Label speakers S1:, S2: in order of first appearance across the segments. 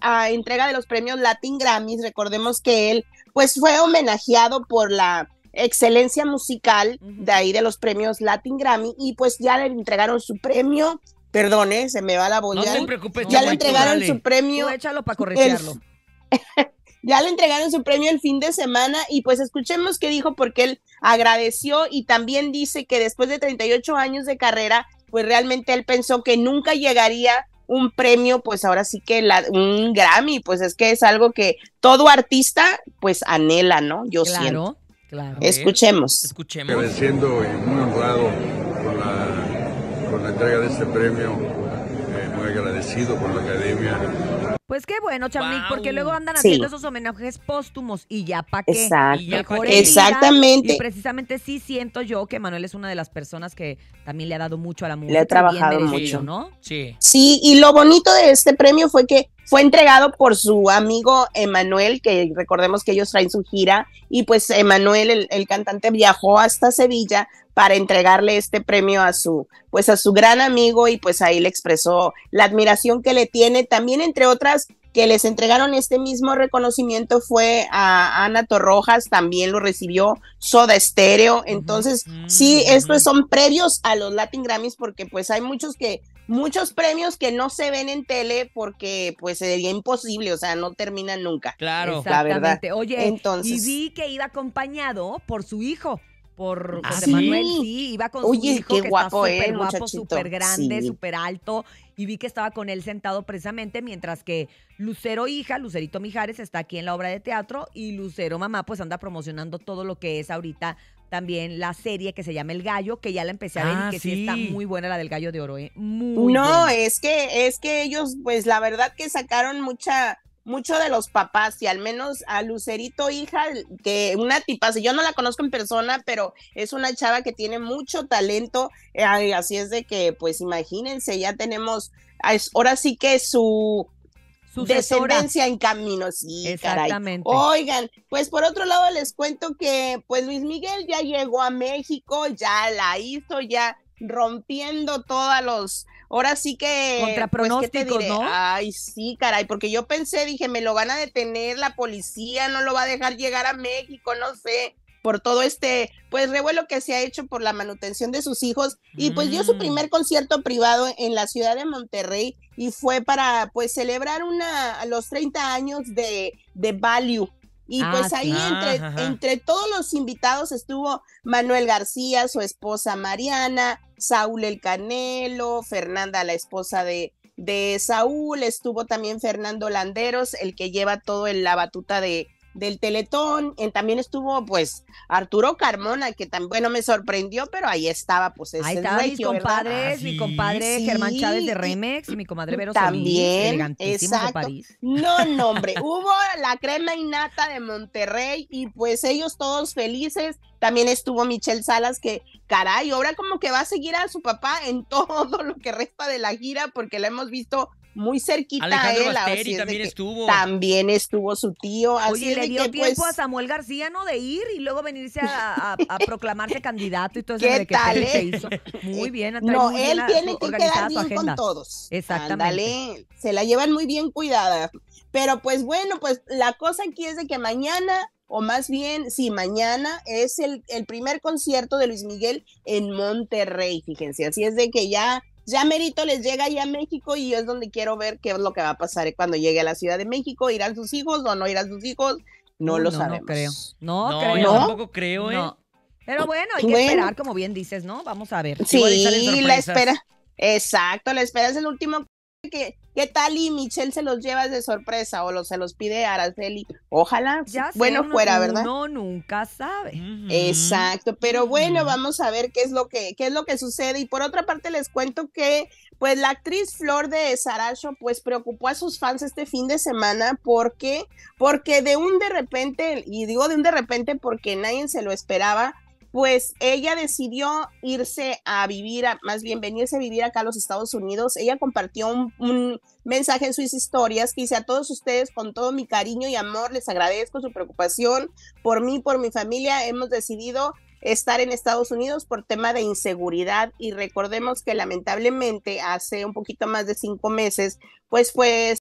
S1: a entrega de los premios Latin Grammys, recordemos que él pues fue homenajeado por la excelencia musical de ahí de los premios Latin Grammy y pues ya le entregaron su premio, perdone, se me va la bolla. No te preocupes, ya le entregaron su premio. échalo para corregirlo. ya le entregaron su premio el fin de semana y pues escuchemos qué dijo porque él agradeció y también dice que después de 38 años de carrera, pues realmente él pensó que nunca llegaría un premio, pues ahora sí que la, un Grammy, pues es que es algo que todo artista pues anhela, ¿no? Yo claro, siento. Claro. Escuchemos. Escuchemos. Agradeciendo muy honrado con la,
S2: con la entrega de este premio, eh, muy agradecido por la academia, pues qué bueno, Chamnik, porque luego andan haciendo esos homenajes póstumos y ya pa' qué. Exacto. Exactamente. Y precisamente sí siento yo que Manuel es una de las personas que también le ha dado mucho a la música. Le ha trabajado mucho, ¿no? Sí.
S1: Sí, y lo bonito de este premio fue que fue entregado por su amigo Emanuel, que recordemos que ellos traen su gira, y pues Emanuel, el, cantante, viajó hasta Sevilla para entregarle este premio a su, pues a su gran amigo, y pues ahí le expresó la admiración que le tiene. También, entre otras, que les entregaron este mismo reconocimiento fue a Ana Torrojas, también lo recibió Soda Stereo. Entonces, mm, sí, estos son previos a los Latin Grammys porque pues hay muchos que muchos premios que no se ven en tele porque pues sería imposible, o sea, no terminan nunca. Claro. Exactamente. La verdad. Oye, Entonces... y vi que iba
S2: acompañado por su hijo. Por ah, Manuel, sí, iba con su hijo qué que guapo, está ¿eh? súper guapo, súper grande, súper alto, y vi que estaba con él sentado precisamente, mientras que Lucero hija, Lucerito Mijares, está aquí en la obra de teatro, y Lucero mamá, pues anda promocionando todo lo que es ahorita también la serie que se llama El Gallo, que ya la empecé a ver y ah, que sí. está muy buena la del Gallo de Oro, ¿eh? No,
S1: es que es que ellos pues la verdad que sacaron mucha mucho de los papás y al menos a Lucerito hija que una tipa, yo no la conozco en persona, pero es una chava que tiene mucho talento, eh, así es de que pues imagínense, ya tenemos ahora sí que su
S2: Descendencia
S1: en camino, sí, Exactamente. Caray. Oigan, pues por otro lado les cuento que pues Luis Miguel ya llegó a México, ya la hizo, ya rompiendo todas los ahora sí que pues, contra pronósticos, ¿no? Ay, sí, caray, porque yo pensé, dije, me lo van a detener la policía, no lo va a dejar llegar a México, no sé por todo este, pues, revuelo que se ha hecho por la manutención de sus hijos. Y pues dio su mm. primer concierto privado en la ciudad de Monterrey y fue para, pues, celebrar una, los 30 años de, de Value. Y ah, pues ahí entre, ah, entre todos los invitados estuvo Manuel García, su esposa Mariana, Saúl el Canelo, Fernanda, la esposa de, de Saúl, estuvo también Fernando Landeros, el que lleva todo el, la batuta de, del Teletón, en, también estuvo pues Arturo Carmona, que también, bueno, me sorprendió, pero ahí estaba, pues ese ahí mi ah, compadre Germán Chávez de
S2: Remex y mi compadre Vero también, De París.
S1: No, no, hombre, hubo la crema innata de Monterrey y pues ellos todos felices, también estuvo Michelle Salas que caray, ahora como que va a seguir a su papá en todo lo que resta de la gira porque la hemos visto muy cerquita a él. también estuvo. También estuvo su tío. Así Oye, le dio tiempo pues, a Samuel García, ¿no? De ir y
S2: luego venirse a,
S1: proclamarse
S2: candidato y todo eso. ¿Qué tal, eh? Muy bien. Eh, no, él tiene que quedar bien con todos. Exactamente.
S1: se la llevan muy bien cuidada. Pero pues bueno, pues la cosa aquí es de que mañana o más bien, sí, mañana es el, el, primer concierto de Luis Miguel en Monterrey, fíjense, así es de que ya ya merito les llega ahí a México y yo es donde quiero ver qué es lo que va a pasar cuando llegue a la Ciudad de México, irán sus hijos o no irán sus hijos, no lo sabemos. No
S2: creo. No, creo. tampoco creo, ¿eh?
S1: Pero bueno, hay que esperar, como bien dices, ¿no? Vamos a ver. Sí, la espera. Exacto, la espera es el último que ¿Qué tal y Michelle se los lleva de sorpresa o se los pide a Araceli? Ojalá. bueno, fuera, ¿verdad? No, nunca sabe. Exacto, pero bueno, vamos a ver qué es lo que qué es lo que sucede y por otra parte les cuento que pues la actriz Flor de Saracho pues preocupó a sus fans este fin de semana porque porque de un de repente y digo de un de repente porque nadie se lo esperaba pues ella decidió irse a vivir, a, más bien venirse a vivir acá a los Estados Unidos. Ella compartió un, mensaje en sus historias que dice a todos ustedes con todo mi cariño y amor, les agradezco su preocupación por mí, por mi familia. Hemos decidido estar en Estados Unidos por tema de inseguridad y recordemos que lamentablemente hace un poquito más de cinco meses, pues fue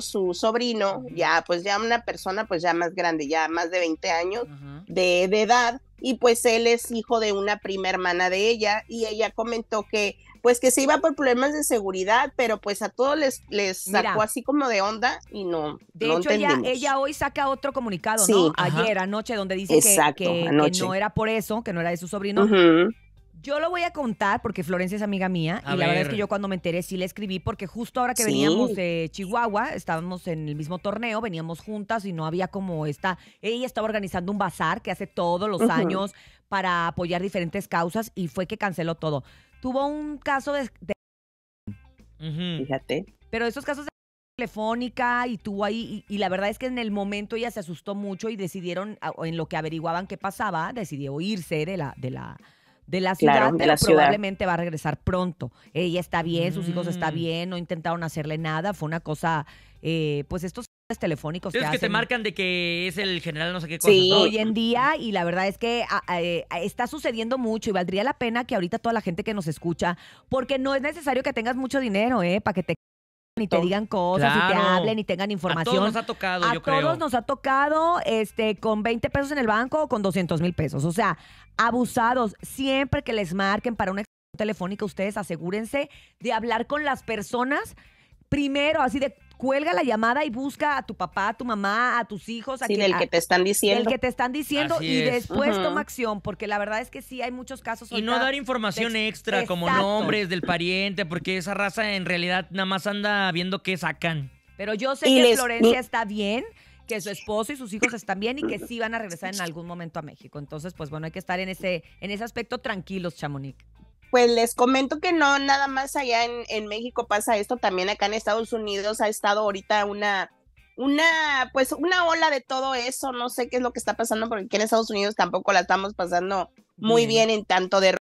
S1: su sobrino, ya pues ya una persona pues ya más grande, ya más de 20 años de edad y pues él es hijo de una prima hermana de ella y ella comentó que pues que se iba por problemas de seguridad, pero pues a todos les, les sacó así como de onda y no. De hecho, ella, hoy saca otro comunicado, ¿no? Ayer, anoche, donde dice que, no era
S2: por eso, que no era de su sobrino, yo lo voy a contar porque Florencia es amiga mía y la verdad es que yo cuando me enteré sí le escribí porque justo ahora que veníamos de Chihuahua, estábamos en el mismo torneo, veníamos juntas y no había como esta, ella estaba organizando un bazar que hace todos los años para apoyar diferentes causas y fue que canceló todo. Tuvo un caso de...
S1: Fíjate.
S2: Pero esos casos de telefónica y tuvo ahí, y, la verdad es que en el momento ella se asustó mucho y decidieron, en lo que averiguaban qué pasaba, decidió irse de la, de la, de la ciudad, probablemente va a regresar pronto. Ella está bien, sus hijos están mm. bien, no intentaron hacerle nada, fue una cosa, eh, pues estos telefónicos que, que te marcan de que es el general no sé qué cosa. Sí. Hoy en día, y la verdad es que ah, ah, eh, ah, está sucediendo mucho y valdría la pena que ahorita toda la gente que nos escucha, porque no es necesario que tengas mucho dinero, ¿eh? Para que te y te digan cosas y te hablen y tengan información. A todos nos ha tocado, yo creo. A todos nos ha tocado este, con 20 pesos en el banco o con 200 mil pesos. O sea, abusados. Siempre que les marquen para una telefónica, ustedes asegúrense de hablar con las personas primero, así de cuelga la llamada y busca a tu papá, a tu mamá, a tus hijos. A sí, el que te están diciendo. El que te están diciendo y después toma acción, porque la verdad es que sí hay muchos casos. Y no dar información extra como nombres del pariente, porque esa raza en realidad nada más anda viendo qué sacan. Pero yo sé que Florencia está bien, que su esposo y sus hijos están bien y que sí van a regresar en algún momento a México. Entonces, pues bueno, hay que estar en ese, en ese aspecto tranquilos, Chamonix
S1: pues les comento que no, nada más allá en, México pasa esto, también acá en Estados Unidos ha estado ahorita una, una, pues una ola de todo eso, no sé qué es lo que está pasando, porque aquí en Estados Unidos tampoco la estamos pasando muy bien, en tanto de...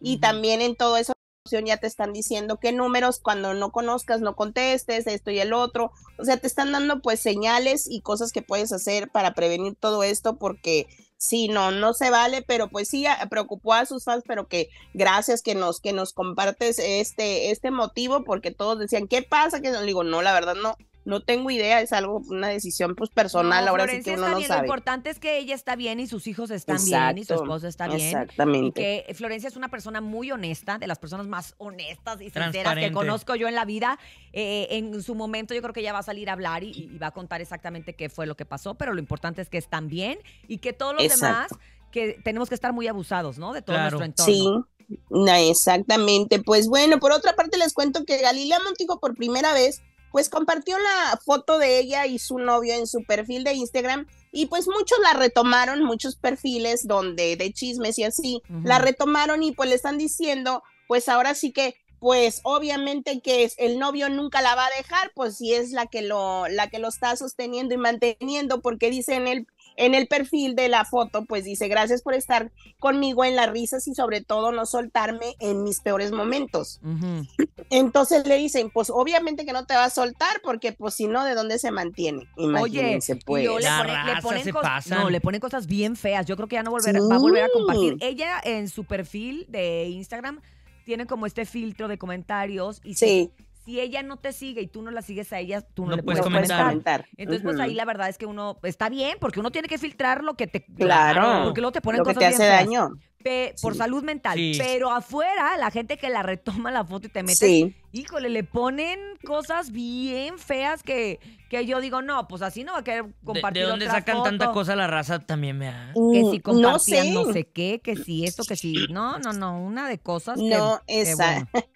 S1: Y también en todo eso ya te están diciendo qué números cuando no conozcas no contestes esto y el otro o sea te están dando pues señales y cosas que puedes hacer para prevenir todo esto porque sí, no, no se vale, pero pues sí preocupó a sus fans, pero que gracias que nos, que nos compartes este, este motivo, porque todos decían, ¿qué pasa? Que no, digo, no, la verdad no, no tengo idea, es algo, una decisión pues personal, ahora sí que uno no sabe. Lo
S2: importante es que ella está bien y sus hijos están bien y su esposo está bien. Exactamente. que Florencia es una persona muy honesta, de las personas más honestas y sinceras que conozco yo en la vida. Eh, en su momento yo creo que ella va a salir a hablar y, va a contar exactamente qué fue lo que pasó, pero lo importante es que están bien y que todos los demás que tenemos que estar muy abusados, ¿no? De todo nuestro entorno. Sí.
S1: exactamente, pues bueno, por otra parte les cuento que Galilea Montijo por primera vez pues compartió la foto de ella y su novio en su perfil de Instagram y pues muchos la retomaron, muchos perfiles donde de chismes y así, la retomaron y pues le están diciendo, pues ahora sí que pues obviamente que el novio nunca la va a dejar, pues si es la que lo la que lo está sosteniendo y manteniendo porque dicen en el en el perfil de la foto, pues dice, gracias por estar conmigo en las risas y sobre todo no soltarme en mis peores momentos. Entonces le dicen, pues obviamente que no te va a soltar porque pues si no, ¿de dónde se mantiene? Imagínense, Oye, pues. le, pone, No, le ponen cosas bien feas. Yo creo
S2: que ya no volver, va a volver a compartir. Ella en su perfil de Instagram tiene como este filtro de comentarios y sí si ella no te sigue y tú no la sigues a ella, tú no, le puedes, comentar. Entonces, pues ahí la verdad es que uno está bien, porque uno tiene que filtrar lo que te. Claro. Porque luego te ponen cosas que te hace daño. por salud mental. Pero afuera, la gente que la retoma la foto y te mete. Sí. Híjole, le ponen cosas bien feas que, que yo digo, no, pues así no va a querer compartir. ¿De, dónde sacan tanta cosa la raza también me ha... Mm, que si compartían no sé. qué, que si esto, que si. No, no,
S1: no, una de
S2: cosas. No, esa.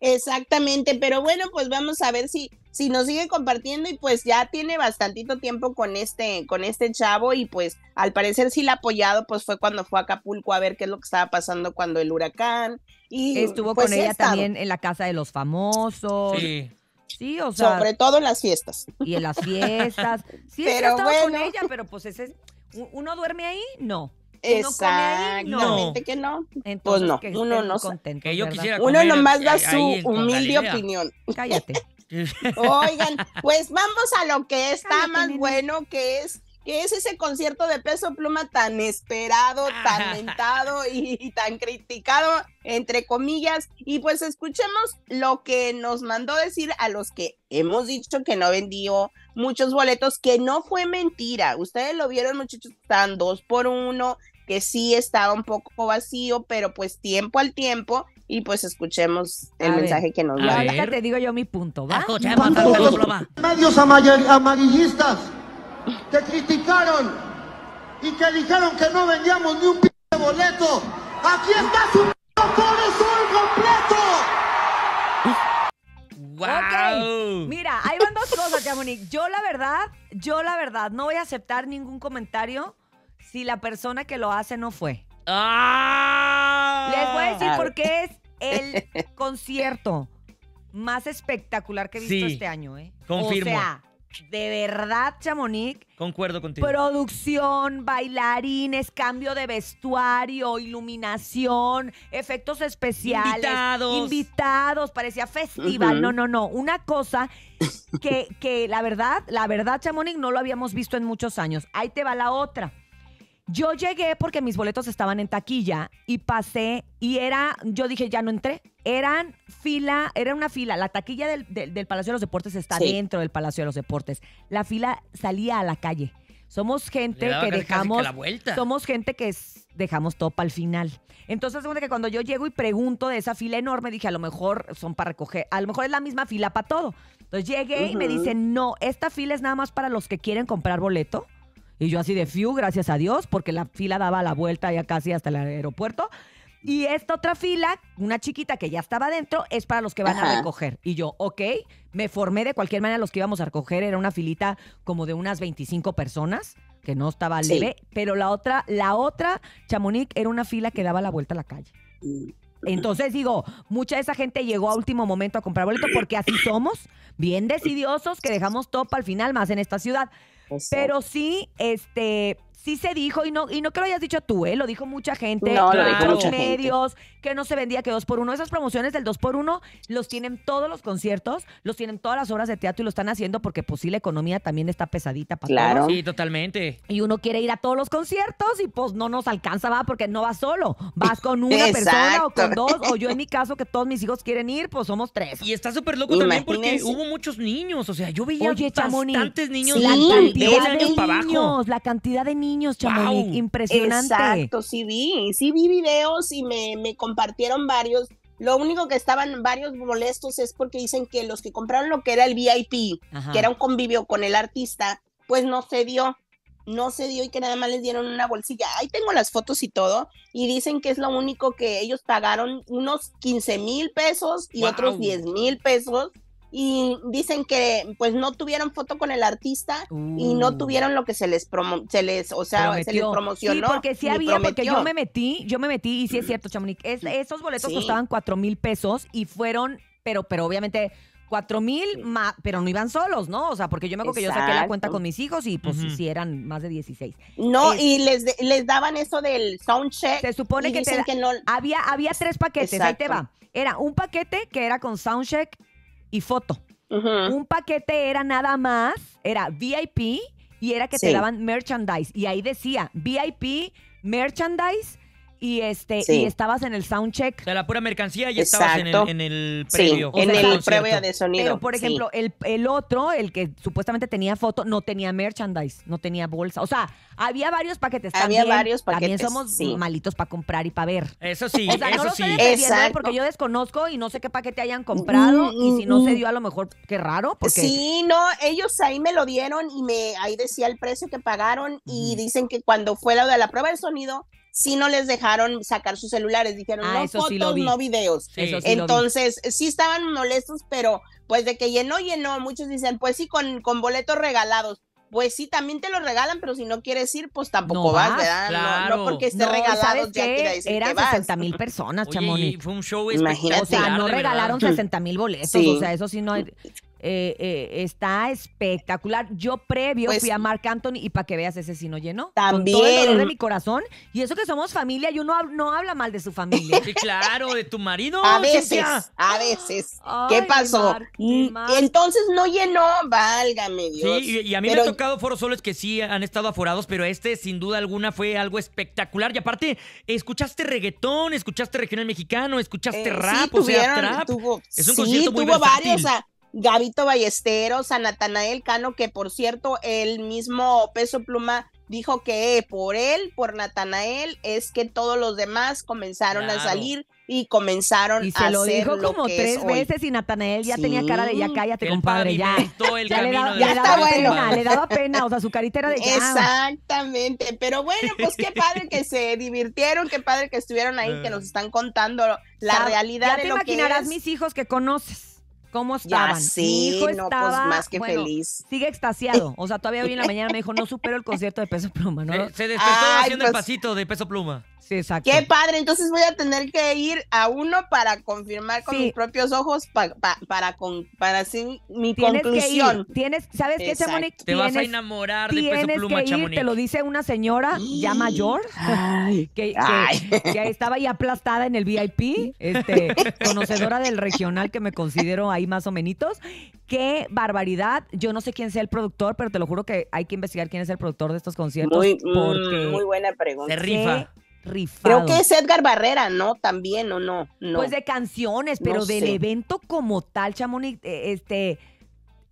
S1: Exactamente, pero bueno, pues vamos a ver si, si nos sigue compartiendo y pues ya tiene bastantito tiempo con este, con este chavo y pues al parecer sí la apoyado, pues fue cuando fue a Acapulco a ver qué es lo que estaba pasando cuando el huracán. Y estuvo pues con ella también
S2: en la casa de los famosos. Sí. o sea. Sobre todo en las fiestas. Y en las fiestas. Sí, pero bueno. con ella, pero pues ese, uno duerme ahí, no. Exactamente
S1: que no. Entonces, pues no, uno no sabe. uno nomás da su humilde opinión. Cállate. Oigan, pues vamos a lo que está más bueno, que es es ese concierto de peso pluma tan esperado, tan ah. mentado y, tan criticado, entre comillas. Y pues escuchemos lo que nos mandó decir a los que hemos dicho que no vendió muchos boletos, que no fue mentira. Ustedes lo vieron, muchachos, están dos por uno, que sí estaba un poco vacío, pero pues tiempo al tiempo y pues escuchemos el mensaje que nos da. Ahorita te digo yo mi
S2: punto, ¿va? Escuchemos, Medios amarillistas te criticaron y que dijeron que no vendíamos ni un p de boleto. Aquí está su p el Sol completo.
S1: Wow. Mira,
S2: ahí van dos cosas, Yamonique. Yo la verdad, yo la verdad, no voy a aceptar ningún comentario si la persona que lo hace no fue.
S1: ¡Ah!
S2: Les voy a decir ah. por qué es el concierto más espectacular que he visto este año, ¿eh? Confirmo. O sea, de verdad, Chamonix.
S1: Concuerdo contigo.
S2: Producción, bailarines, cambio de vestuario, iluminación, efectos especiales. Invitados. Invitados, parecía festival. No, no, no. Una cosa que, la verdad, la verdad, Chamonix, no lo habíamos visto en muchos años. Ahí te va la otra. Yo llegué porque mis boletos estaban en taquilla y pasé y era, yo dije, ya no entré. Eran fila, era una fila. La taquilla del, Palacio de los Deportes está dentro del Palacio de los Deportes. La fila salía a la calle. Somos gente que dejamos. somos gente que dejamos todo para el final. Entonces, que cuando yo llego y pregunto de esa fila enorme, dije, a lo mejor son para recoger, a lo mejor es la misma fila para todo. Entonces llegué y me dicen, no, esta fila es nada más para los que quieren comprar boleto. Y yo así de fiu, gracias a Dios, porque la fila daba la vuelta ya casi hasta el aeropuerto. Y esta otra fila, una chiquita que ya estaba dentro es para los que van a recoger. Y yo, ok, me formé de cualquier manera los que íbamos a recoger. Era una filita como de unas 25 personas, que no estaba leve. Pero la otra, la otra, Chamonix, era una fila que daba la vuelta a la calle. Entonces digo, mucha de esa gente llegó a último momento a comprar boleto porque así somos, bien decidiosos que dejamos top al final, más en esta ciudad. Pero sí, este, sí se dijo, y no, y no que lo hayas dicho tú, ¿eh? lo dijo mucha gente, lo dijo medios, que no se vendía que dos por uno. Esas promociones del dos por uno los tienen todos los conciertos, los tienen todas las obras de teatro y lo están haciendo porque pues sí, la economía también está pesadita para claro. Sí, totalmente. Y uno quiere ir a todos los conciertos y pues no nos alcanza, va, porque no vas solo, vas con una persona o con dos, o yo en mi caso que todos mis hijos quieren ir, pues somos tres. Y está súper loco también porque hubo muchos niños, o sea, yo veía bastantes niños, la cantidad de, niños, la cantidad de niños niños, Chamonix, impresionante. Exacto,
S1: sí vi, sí vi videos y me, compartieron varios. Lo único que estaban varios molestos es porque dicen que los que compraron lo que era el VIP, que era un convivio con el artista, pues no se dio. No se dio y que nada más les dieron una bolsilla. Ahí tengo las fotos y todo. Y dicen que es lo único que ellos pagaron unos 15 mil pesos y otros 10 mil pesos y dicen que pues no tuvieron foto con el artista y no mm. tuvieron lo que se les se les o sea se promocionó sí porque sí había porque yo me
S2: metí yo me metí y sí es cierto Chamonix esos boletos costaban
S1: cuatro mil pesos
S2: y fueron pero pero obviamente cuatro mil pero no iban solos no o sea porque yo me acuerdo que yo saqué la cuenta con mis hijos y pues sí eran más de 16
S1: no y les daban eso del soundcheck. se supone que, no... había había tres paquetes ahí te va era un
S2: paquete que era con soundcheck y foto. Un paquete era nada más, era VIP y era que te daban merchandise. Y ahí decía VIP, merchandise y este y estabas en el soundcheck. De la pura mercancía y estabas en el, previo. en el previo de sonido. Pero, por ejemplo, el, otro, el que supuestamente tenía foto, no tenía merchandise, no tenía bolsa. O sea, había varios paquetes. Había también, varios paquetes. También somos malitos para comprar y para ver. Eso sí, eso sí. porque yo desconozco y no sé qué paquete hayan comprado. Mm, mm, y si no se mm. dio, a lo mejor, qué raro. Sí,
S1: no, ellos ahí me lo dieron y me ahí decía el precio que pagaron. Y dicen que cuando fue la de la prueba del sonido si no les dejaron sacar sus celulares, dijeron ah, no fotos, no videos. Entonces, sí estaban molestos, pero pues de que llenó, llenó. Muchos dicen, pues sí, con, con boletos regalados. Pues sí, también te los regalan, pero si no quieres ir, pues tampoco vas, ¿verdad? No, porque esté regalado ya quiere 60
S2: mil personas, fue un show Imagínate. O sea, no regalaron 60 mil boletos, o sea, eso sí no... Eh, eh, está espectacular. Yo previo pues fui a Mark Anthony y para que veas ese sino no llenó. También. el de mi corazón. Y eso que somos familia y uno no habla mal de su familia. Sí, claro, de tu marido. A veces,
S1: a veces. ¿Qué pasó? Mm, entonces no llenó, válgame Dios. Sí, y, a mí me ha
S2: tocado foros solos que sí han estado aforados, pero este sin duda alguna fue algo espectacular. Y aparte, escuchaste reggaetón, escuchaste regional mexicano, escuchaste eh, rap, o sea, trap.
S1: es un concierto muy Gabito Ballesteros, a Natanael Cano, que por cierto, el mismo Peso Pluma dijo que eh, por él, por Natanael, es que todos los demás comenzaron a salir y comenzaron a lo hacer como tres veces
S2: y Natanael ya tenía cara de ya cállate compadre ya ya, le, daba pena le daba pena o sea su carita era de ya
S1: exactamente pero bueno pues qué padre que se divirtieron qué padre que estuvieron ahí que eh. nos están contando la realidad ya te imaginarás mis
S2: hijos que conoces ¿Cómo estaban? Sí, pues, estaba, más que feliz.
S1: Sigue extasiado. O sea, todavía hoy en la mañana me dijo, no supero el concierto de Peso Pluma, ¿no? Se, despertó haciendo el pues.
S2: pasito de Peso Pluma. Sí,
S1: exacto. Qué padre, entonces voy a tener que ir a uno para confirmar con mis propios ojos para con, para así mi tienes conclusión. tienes, ¿sabes qué, Chamonix? Te vas a enamorar de Peso Pluma, Chamonix. Te lo
S2: dice una señora ya mayor Que, que, estaba ahí aplastada en el VIP, este, conocedora del regional que me considero ahí más o menos. Qué barbaridad. Yo no sé quién sea el productor, pero te lo juro que hay que investigar quién es el productor de estos conciertos. Muy, mm, porque muy
S1: buena pregunta. Se rifa. Creo que es Edgar Barrera, ¿no? También, ¿o no? no? Pues de canciones, pero del
S2: evento como tal, Chamonix, eh, este,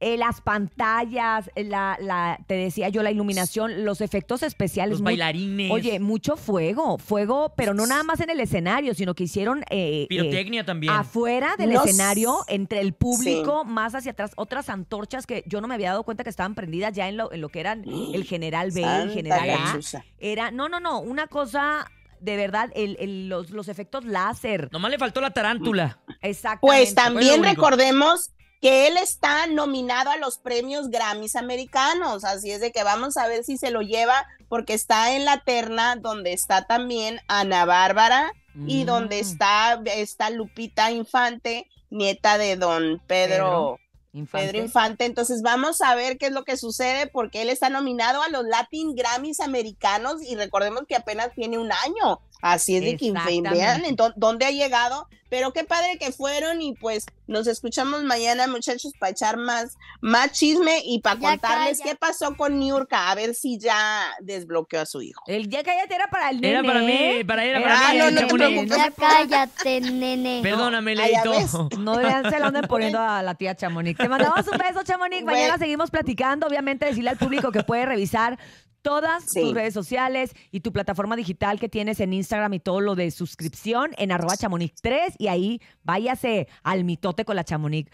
S2: eh, las pantallas, eh, la, la, te decía yo, la iluminación, los efectos especiales. Los bailarines. Oye, mucho fuego, fuego, pero no nada más en el escenario, sino que hicieron... Eh, Pirotecnia también. Afuera del escenario, entre el público, más hacia atrás, otras antorchas que yo no me había dado cuenta que estaban prendidas ya en lo, en lo que eran el General B, General A. Era, no, no, no, una
S1: cosa de verdad, el, los, los, efectos láser. Nomás le faltó la tarántula. Exacto. Pues también recordemos que él está nominado a los premios Grammys americanos, así es de que vamos a ver si se lo lleva porque está en la terna donde está también Ana Bárbara y donde mm. está, esta Lupita Infante, nieta de don Pedro. Infante. Pedro Infante. Entonces vamos a ver qué es lo que sucede porque él está nominado a los Latin Grammys americanos y recordemos que apenas tiene un año. Así es de que vean dónde ha llegado, pero qué padre que fueron y pues nos escuchamos mañana muchachos para echar más, más chisme y para contarles qué pasó con Niurka, a ver si ya desbloqueó a su hijo. El ya cállate era para el nene. Era para mí, para para ¿eh? ah, mí. No, Ya cállate, nene. Perdóname, Leito. No se lo anden poniendo a
S2: la tía Chamonix. Te mandamos un beso, Chamonix. Mañana seguimos platicando. Obviamente decirle al público que puede revisar todas tus redes sociales y tu plataforma digital que tienes en Instagram y todo lo de suscripción en arroba chamonix3 y ahí váyase al mitote con la chamonix.